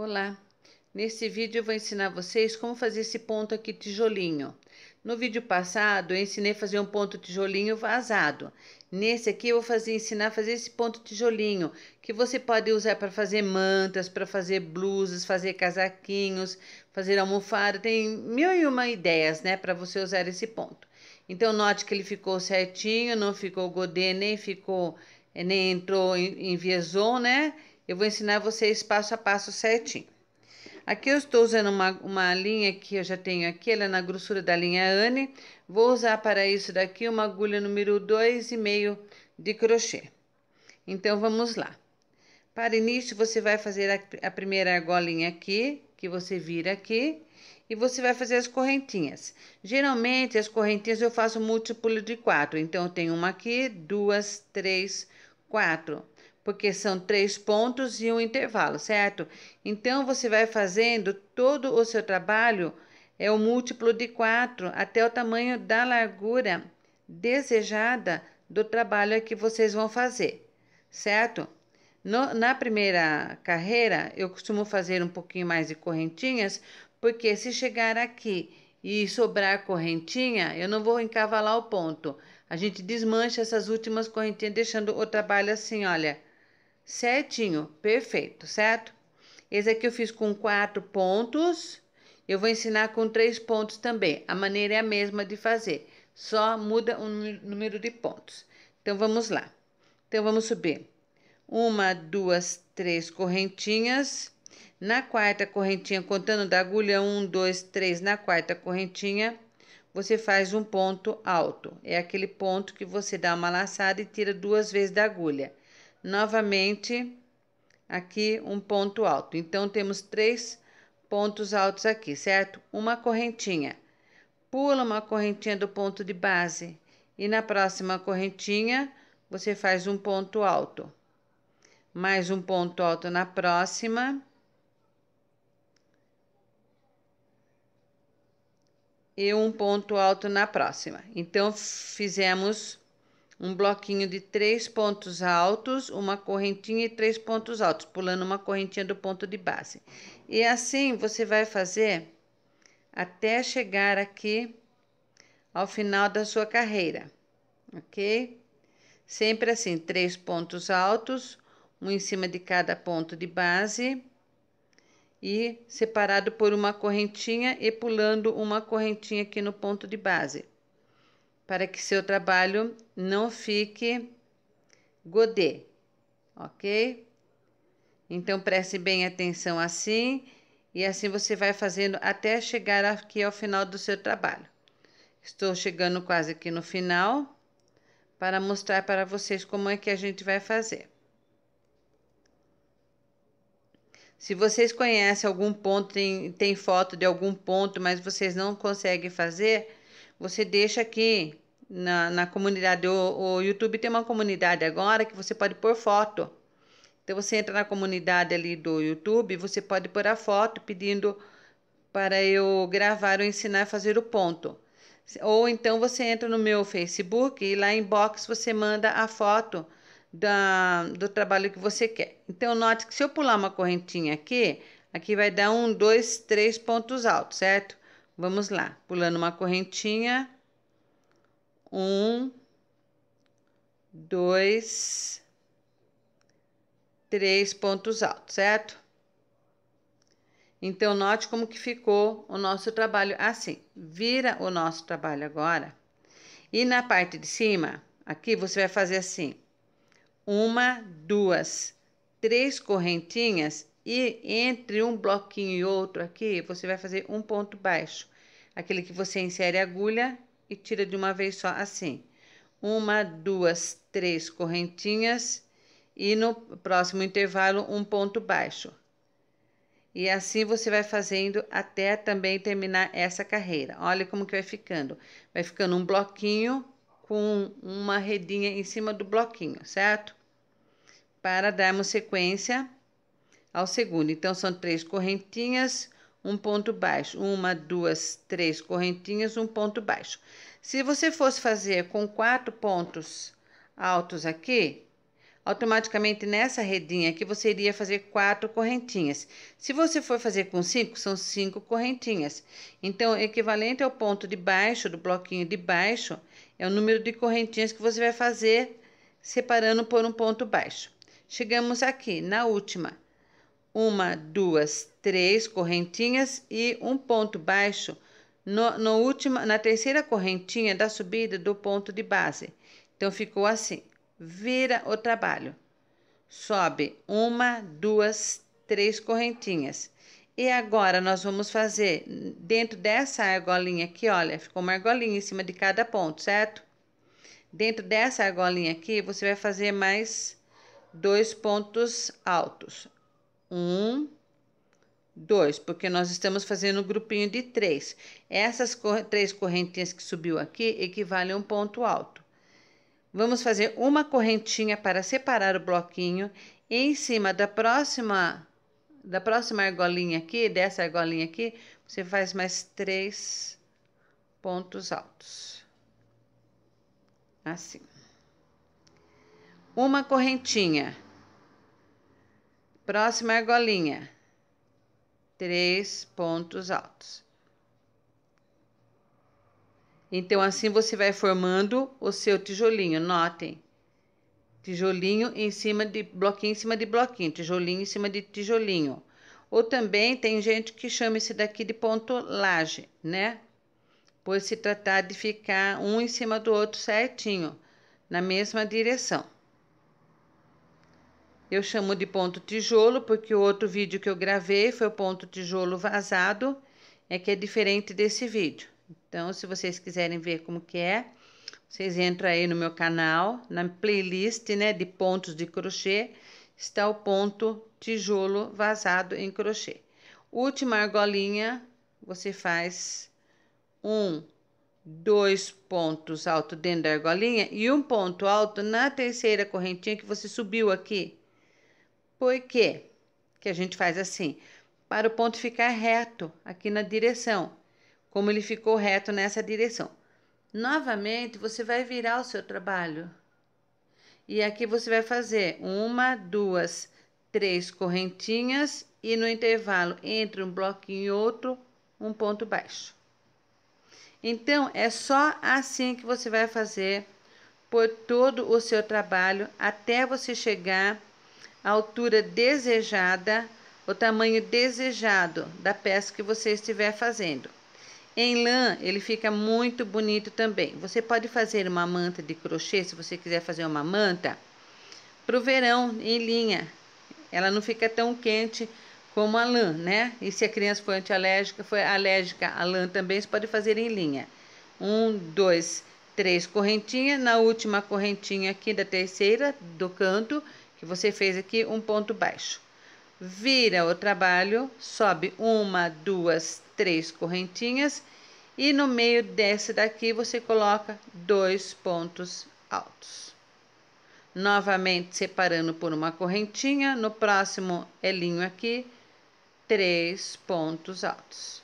Olá! Nesse vídeo eu vou ensinar vocês como fazer esse ponto aqui tijolinho. No vídeo passado eu ensinei a fazer um ponto tijolinho vazado. Nesse aqui eu vou fazer, ensinar a fazer esse ponto tijolinho, que você pode usar para fazer mantas, para fazer blusas, fazer casaquinhos, fazer almofada, tem mil e uma ideias, né, para você usar esse ponto. Então note que ele ficou certinho, não ficou godê, nem ficou, eh, nem entrou em, né? Eu vou ensinar vocês passo a passo certinho. Aqui eu estou usando uma, uma linha que eu já tenho aqui, ela é na grossura da linha Anne. Vou usar para isso daqui uma agulha número 2,5 de crochê. Então, vamos lá. Para início, você vai fazer a, a primeira argolinha aqui, que você vira aqui, e você vai fazer as correntinhas. Geralmente, as correntinhas eu faço múltiplo de quatro. Então, eu tenho uma aqui, duas, três, quatro porque são três pontos e um intervalo, certo? Então, você vai fazendo todo o seu trabalho, é o um múltiplo de quatro até o tamanho da largura desejada do trabalho que vocês vão fazer, certo? No, na primeira carreira, eu costumo fazer um pouquinho mais de correntinhas, porque se chegar aqui e sobrar correntinha, eu não vou encavalar o ponto. A gente desmancha essas últimas correntinhas, deixando o trabalho assim, olha, certinho, perfeito, certo? Esse aqui eu fiz com quatro pontos. Eu vou ensinar com três pontos também. A maneira é a mesma de fazer, só muda o número de pontos. Então, vamos lá. Então, vamos subir. Uma, duas, três correntinhas. Na quarta correntinha, contando da agulha, um, dois, três, na quarta correntinha, você faz um ponto alto. É aquele ponto que você dá uma laçada e tira duas vezes da agulha. Novamente, aqui um ponto alto. Então, temos três pontos altos aqui, certo? Uma correntinha. Pula uma correntinha do ponto de base e na próxima correntinha você faz um ponto alto. Mais um ponto alto na próxima. E um ponto alto na próxima. Então, fizemos um bloquinho de três pontos altos, uma correntinha e três pontos altos, pulando uma correntinha do ponto de base. E assim você vai fazer até chegar aqui ao final da sua carreira, ok? Sempre assim, três pontos altos, um em cima de cada ponto de base e separado por uma correntinha e pulando uma correntinha aqui no ponto de base para que seu trabalho não fique godê, ok? Então preste bem atenção assim e assim você vai fazendo até chegar aqui ao final do seu trabalho. Estou chegando quase aqui no final para mostrar para vocês como é que a gente vai fazer. Se vocês conhecem algum ponto, tem, tem foto de algum ponto, mas vocês não conseguem fazer, você deixa aqui na, na comunidade. O, o YouTube tem uma comunidade agora que você pode pôr foto. Então você entra na comunidade ali do YouTube, você pode pôr a foto pedindo para eu gravar ou ensinar a fazer o ponto. Ou então você entra no meu Facebook e lá em box você manda a foto da, do trabalho que você quer. Então note que se eu pular uma correntinha aqui, aqui vai dar um, dois, três pontos altos, certo? Vamos lá, pulando uma correntinha. Um, dois, três pontos altos, certo? Então, note como que ficou o nosso trabalho assim. Vira o nosso trabalho agora. E na parte de cima, aqui, você vai fazer assim. Uma, duas, três correntinhas e entre um bloquinho e outro aqui, você vai fazer um ponto baixo. Aquele que você insere a agulha e tira de uma vez só, assim. Uma, duas, três correntinhas e no próximo intervalo um ponto baixo. E assim você vai fazendo até também terminar essa carreira. Olha como que vai ficando. Vai ficando um bloquinho com uma redinha em cima do bloquinho, certo? Para darmos sequência ao segundo. Então, são três correntinhas, um ponto baixo. Uma, duas, três correntinhas, um ponto baixo. Se você fosse fazer com quatro pontos altos aqui, automaticamente nessa redinha aqui você iria fazer quatro correntinhas. Se você for fazer com cinco, são cinco correntinhas. Então, equivalente ao ponto de baixo, do bloquinho de baixo, é o número de correntinhas que você vai fazer separando por um ponto baixo. Chegamos aqui na última uma, duas, três correntinhas e um ponto baixo no, no última, na terceira correntinha da subida do ponto de base. Então ficou assim: vira o trabalho, sobe uma, duas, três correntinhas. E agora nós vamos fazer dentro dessa argolinha aqui, olha, ficou uma argolinha em cima de cada ponto, certo? Dentro dessa argolinha aqui, você vai fazer mais dois pontos altos. Um, dois, porque nós estamos fazendo um grupinho de três. Essas cor três correntinhas que subiu aqui equivalem a um ponto alto. Vamos fazer uma correntinha para separar o bloquinho em cima da próxima da próxima argolinha aqui, dessa argolinha aqui, você faz mais três pontos altos. Assim. Uma correntinha. Próxima é argolinha. Três pontos altos. Então, assim você vai formando o seu tijolinho. Notem. Tijolinho em cima de bloquinho em cima de bloquinho, tijolinho em cima de tijolinho. Ou também tem gente que chama esse daqui de ponto laje, né? Pois se tratar de ficar um em cima do outro certinho, na mesma direção. Eu chamo de ponto tijolo porque o outro vídeo que eu gravei foi o ponto tijolo vazado, é que é diferente desse vídeo. Então, se vocês quiserem ver como que é, vocês entram aí no meu canal, na playlist, né, de pontos de crochê, está o ponto tijolo vazado em crochê. Última argolinha, você faz um, dois pontos alto dentro da argolinha e um ponto alto na terceira correntinha que você subiu aqui por quê? Que a gente faz assim, para o ponto ficar reto aqui na direção, como ele ficou reto nessa direção. Novamente, você vai virar o seu trabalho. E aqui você vai fazer uma, duas, três correntinhas e no intervalo entre um bloquinho e outro, um ponto baixo. Então, é só assim que você vai fazer por todo o seu trabalho até você chegar a altura desejada, o tamanho desejado da peça que você estiver fazendo. Em lã, ele fica muito bonito também. Você pode fazer uma manta de crochê, se você quiser fazer uma manta, para o verão, em linha. Ela não fica tão quente como a lã, né? E se a criança for antialérgica, foi alérgica à lã também, você pode fazer em linha. Um, dois, três correntinhas. Na última correntinha aqui da terceira do canto, que você fez aqui um ponto baixo. Vira o trabalho, sobe uma, duas, três correntinhas e no meio desse daqui você coloca dois pontos altos. Novamente separando por uma correntinha, no próximo elinho aqui, três pontos altos.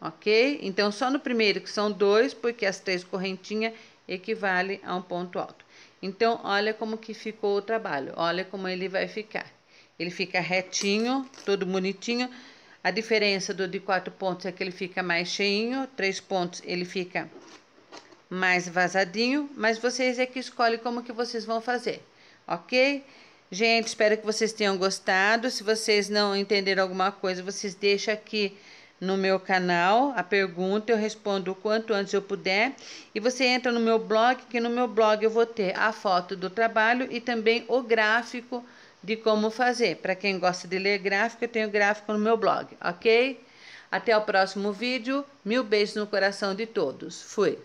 Ok? Então, só no primeiro que são dois, porque as três correntinhas equivale a um ponto alto. Então, olha como que ficou o trabalho, olha como ele vai ficar. Ele fica retinho, todo bonitinho. A diferença do de quatro pontos é que ele fica mais cheinho, três pontos ele fica mais vazadinho, mas vocês é que escolhem como que vocês vão fazer, ok? Gente, espero que vocês tenham gostado. Se vocês não entenderam alguma coisa, vocês deixam aqui no meu canal a pergunta, eu respondo o quanto antes eu puder. E você entra no meu blog, que no meu blog eu vou ter a foto do trabalho e também o gráfico de como fazer. Para quem gosta de ler gráfico, eu tenho gráfico no meu blog, ok? Até o próximo vídeo. Mil beijos no coração de todos. Fui!